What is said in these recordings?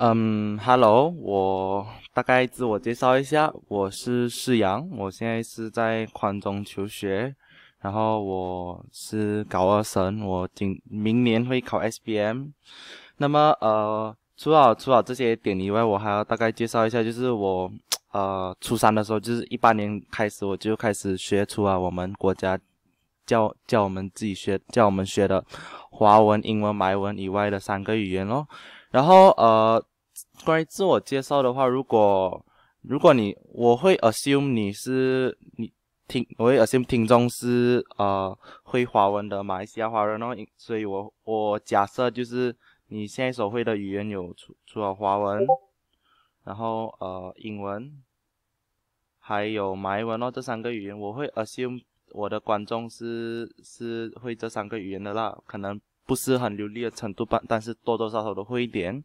嗯，Hello，我大概自我介绍一下，我是世阳，我现在是在宽中求学，然后我是高二生，我今明年会考 S B M。那么呃，除了除了这些点以外，我还要大概介绍一下，就是我呃初三的时候，就是一八年开始我就开始学出了我们国家叫叫我们自己学叫我们学的华文、英文、埋文以外的三个语言咯。然后呃。关于自我介绍的话，如果如果你我会 assume 你是你听，我会 assume 听众是呃会华文的马来西亚华人哦，所以我我假设就是你现在所会的语言有除除了华文，然后呃英文，还有马来文哦，这三个语言我会 assume 我的观众是是会这三个语言的啦，可能不是很流利的程度吧，但是多多少少都会一点。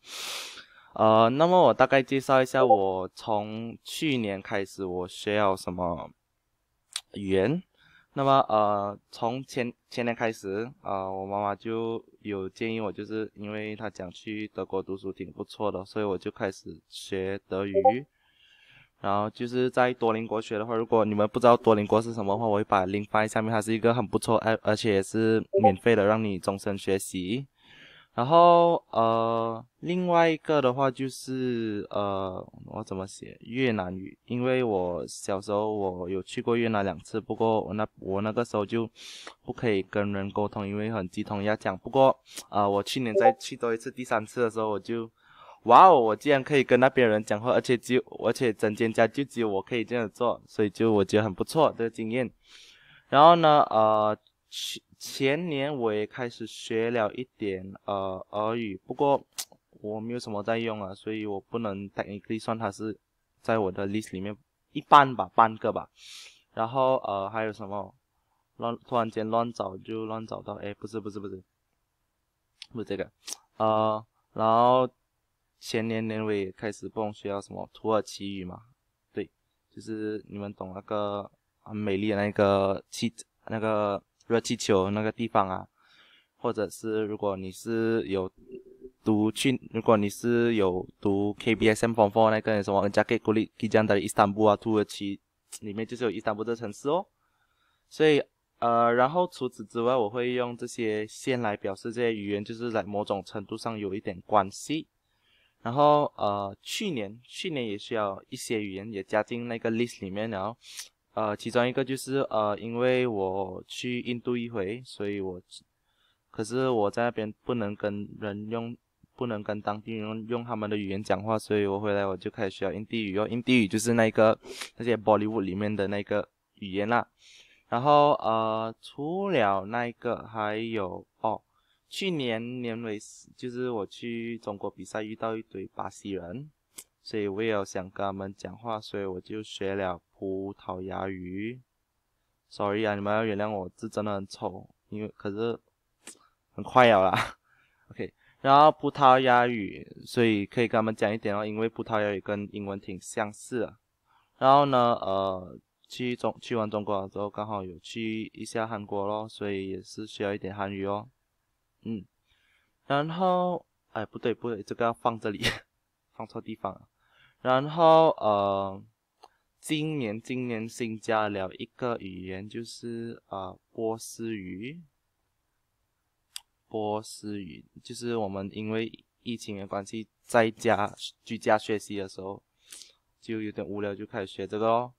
呃，那么我大概介绍一下，我从去年开始我学了什么语言。那么呃，从前前年开始啊，我妈妈就有建议我，就是因为她讲去德国读书，挺不错的，所以我就开始学德语。然后就是在多邻国学的话，如果你们不知道多邻国是什么的话，我会把 link 发在下面，它是一个很不错，而且也是免费的，让你终身学习。然后，呃，另外一个的话就是，呃，我怎么写越南语？因为我小时候我有去过越南两次，不过我那我那个时候就不可以跟人沟通，因为很激同要讲。不过，啊，我去年再去多一次，第三次的时候，我就，哇哦，我竟然可以跟那边人讲话，而且只，有而且整间家就只有我可以这样做，所以就我觉得很不错的经验。然后呢，呃，去。前年我也开始学了一点呃俄语，不过我没有什么在用啊，所以我不能，你可以算它是在我的 list 里面一半吧，半个吧。然后呃还有什么乱突然间乱找就乱找到，哎不是不是不是不是这个呃然后前年年尾也开始不用学了什么土耳其语嘛，对，就是你们懂那个很美丽的那个气质那个。热气球那个地方啊，或者是如果你是有读去，如果你是有读 KBSM 官方那个，什么我 k 加给国立即的到伊斯坦布啊，土耳其里面就是有伊斯坦布这城市哦。所以呃，然后除此之外，我会用这些线来表示这些语言，就是在某种程度上有一点关系。然后呃，去年去年也需要一些语言也加进那个 list 里面，然后。呃，其中一个就是呃，因为我去印度一回，所以我，可是我在那边不能跟人用，不能跟当地用用他们的语言讲话，所以我回来我就开始学印地语，哦，印地语就是那个那些玻璃屋里面的那个语言啦。然后呃，除了那一个，还有哦，去年年尾就是我去中国比赛遇到一堆巴西人。所以我也想跟他们讲话，所以我就学了葡萄牙语。sorry 啊，你们要原谅我字真的很丑，因为可是很快了啦。OK，然后葡萄牙语，所以可以跟他们讲一点哦，因为葡萄牙语跟英文挺相似。然后呢，呃，去中去完中国之后，刚好有去一下韩国咯，所以也是需要一点韩语哦。嗯，然后，哎，不对不对，这个要放这里，放错地方了。然后，呃，今年今年新加了一个语言，就是啊，波斯语。波斯语就是我们因为疫情的关系，在家居家学习的时候，就有点无聊，就开始学这个。哦。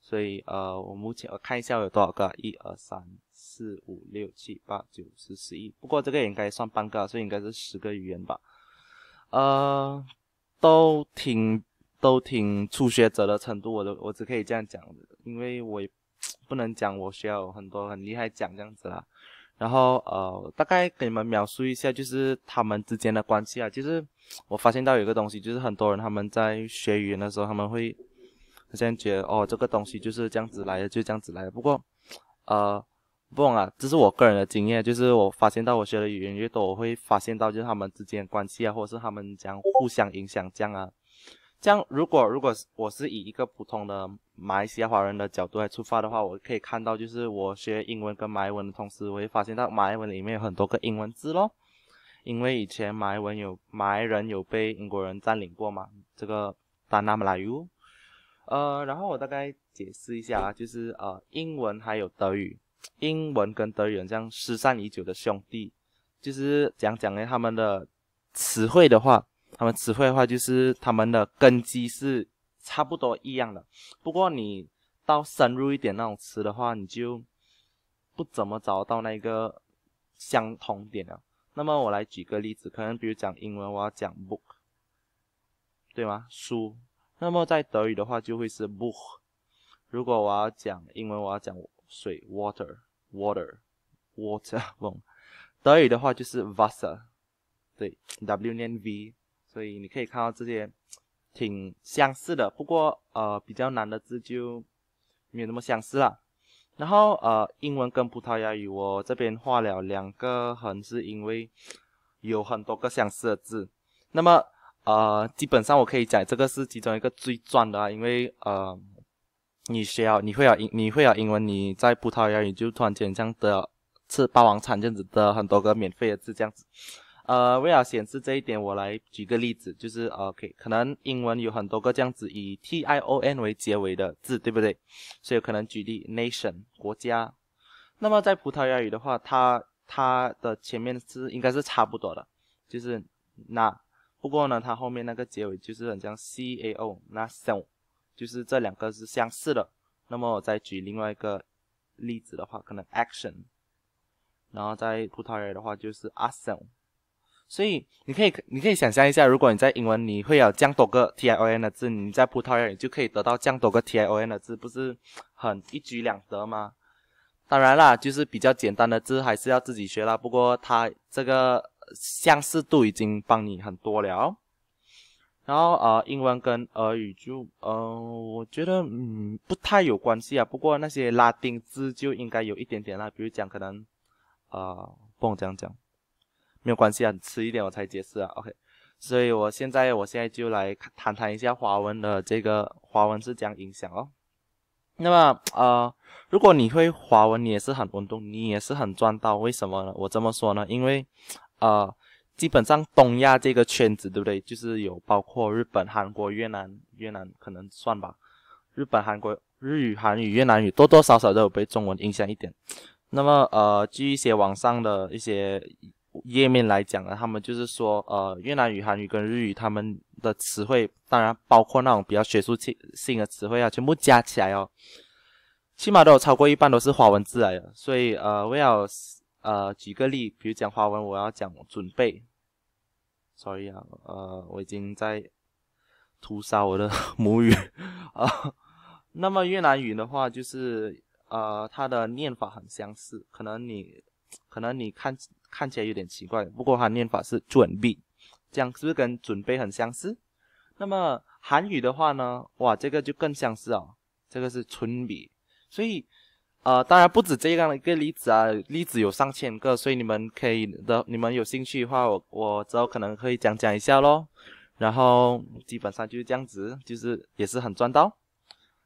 所以，呃，我目前我看一下我有多少个，一二三四五六七八九十十一。不过这个应该算半个，所以应该是十个语言吧。呃，都挺。都挺初学者的程度，我都我只可以这样讲，因为我也不能讲我需要很多很厉害讲这样子啦。然后呃，大概给你们描述一下，就是他们之间的关系啊。就是我发现到有一个东西，就是很多人他们在学语言的时候，他们会先觉得哦，这个东西就是这样子来的，就这样子来的。不过呃，不啊，这是我个人的经验，就是我发现到我学的语言越多，我会发现到就是他们之间的关系啊，或者是他们将互相影响这样啊。这样，如果如果是我是以一个普通的马来西亚华人的角度来出发的话，我可以看到，就是我学英文跟马来文的同时，我会发现到马来文里面有很多个英文字咯。因为以前马来文有马来人有被英国人占领过嘛，这个达纳马拉语。呃，然后我大概解释一下啊，就是呃，英文还有德语，英文跟德语人这样失散已久的兄弟，就是讲讲了他们的词汇的话。他们词汇的话，就是他们的根基是差不多一样的。不过你到深入一点那种词的话，你就不怎么找到那个相同点了。那么我来举个例子，可能比如讲英文，我要讲 book，对吗？书。那么在德语的话就会是 b o o k 如果我要讲英文，我要讲水 water，water，water，德 语的话就是 wasser，对，w 念 v。所以你可以看到这些挺相似的，不过呃比较难的字就没有那么相似了。然后呃英文跟葡萄牙语我这边画了两个横，是因为有很多个相似的字。那么呃基本上我可以讲这个是其中一个最赚的啊，因为呃你需要你会有英你会有英文，你在葡萄牙语就突然间这样的吃霸王餐这样子的很多个免费的字这样子。呃，为了显示这一点，我来举个例子，就是 OK，可能英文有很多个这样子以 T I O N 为结尾的字，对不对？所以可能举例 nation 国家。那么在葡萄牙语的话，它它的前面是应该是差不多的，就是那。不过呢，它后面那个结尾就是很像 C A O，那 e ã o 就是这两个是相似的。那么我再举另外一个例子的话，可能 action，然后在葡萄牙语的话就是 a e ã o 所以你可以，你可以想象一下，如果你在英文你会有这样多个 t i o n 的字，你在葡萄牙语就可以得到这样多个 t i o n 的字，不是很一举两得吗？当然啦，就是比较简单的字还是要自己学啦。不过它这个相似度已经帮你很多了。然后呃，英文跟俄语就呃，我觉得嗯不太有关系啊。不过那些拉丁字就应该有一点点啦，比如讲可能呃，能这样讲。没有关系啊，你吃一点我才解释啊，OK，所以我现在我现在就来谈谈一下华文的这个华文是怎样影响哦。那么呃，如果你会华文，你也是很文懂，你也是很赚到。为什么呢？我这么说呢，因为呃，基本上东亚这个圈子，对不对？就是有包括日本、韩国、越南，越南可能算吧。日本、韩国日语、韩语、越南语多多少少都有被中文影响一点。那么呃，据一些网上的一些。页面来讲呢，他们就是说，呃，越南语、韩语跟日语，他们的词汇，当然包括那种比较学术性性的词汇啊，全部加起来哦，起码都有超过一半都是华文字来的。所以，呃，我要呃举个例，比如讲华文，我要讲准备。所以啊，呃，我已经在屠杀我的母语啊。那么越南语的话，就是呃，它的念法很相似，可能你。可能你看看起来有点奇怪，不过它念法是准备，这样是不是跟准备很相似？那么韩语的话呢？哇，这个就更像是哦，这个是春备。所以，呃，当然不止这样的一个例子啊，例子有上千个。所以你们可以的，你们有兴趣的话，我我之后可能可以讲讲一下咯。然后基本上就是这样子，就是也是很赚到。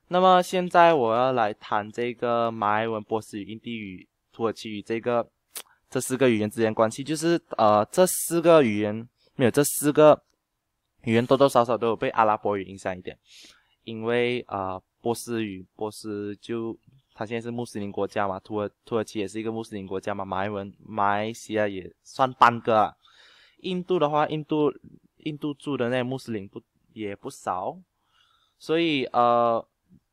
那么现在我要来谈这个马来文、波斯语、印地语、土耳其语这个。这四个语言之间关系就是，呃，这四个语言没有这四个语言多多少少都有被阿拉伯语影响一点，因为啊，波斯语，波斯就他现在是穆斯林国家嘛，土耳土耳其也是一个穆斯林国家嘛，马来文、马来西亚也算半个。印度的话，印度印度住的那穆斯林不也不少，所以呃，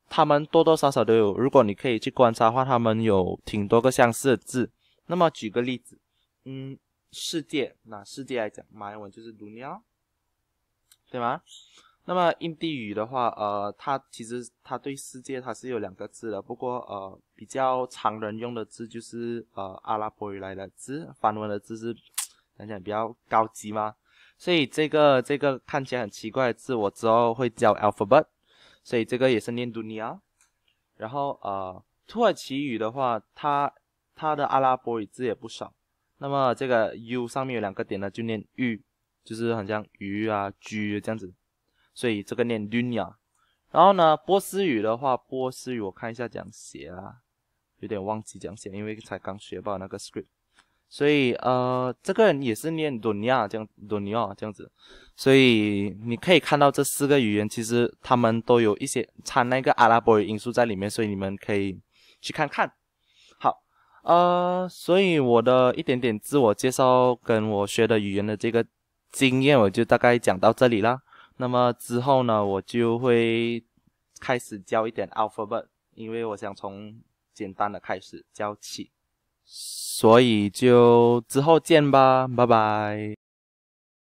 他们多多少少都有。如果你可以去观察的话，他们有挺多个相似的字。那么举个例子，嗯，世界，那世界来讲，马来文就是 “dua”，对吗？那么印地语的话，呃，它其实它对世界它是有两个字的，不过呃，比较常人用的字就是呃阿拉伯语来的字，梵文的字是，想想比较高级嘛。所以这个这个看起来很奇怪的字，我之后会教 alphabet，所以这个也是念 “dua”。然后呃，土耳其语的话，它它的阿拉伯语字也不少，那么这个 u 上面有两个点呢，就念玉，就是很像鱼啊、鱼这样子，所以这个念 dunya。然后呢，波斯语的话，波斯语我看一下讲写啊，有点忘记讲写，因为才刚学报那个 script，所以呃，这个也是念 dunya 这样 d u n a 这样子，所以你可以看到这四个语言其实他们都有一些掺那个阿拉伯语因素在里面，所以你们可以去看看。呃，所以我的一点点自我介绍跟我学的语言的这个经验，我就大概讲到这里啦。那么之后呢，我就会开始教一点 alphabet，因为我想从简单的开始教起。所以就之后见吧，拜拜。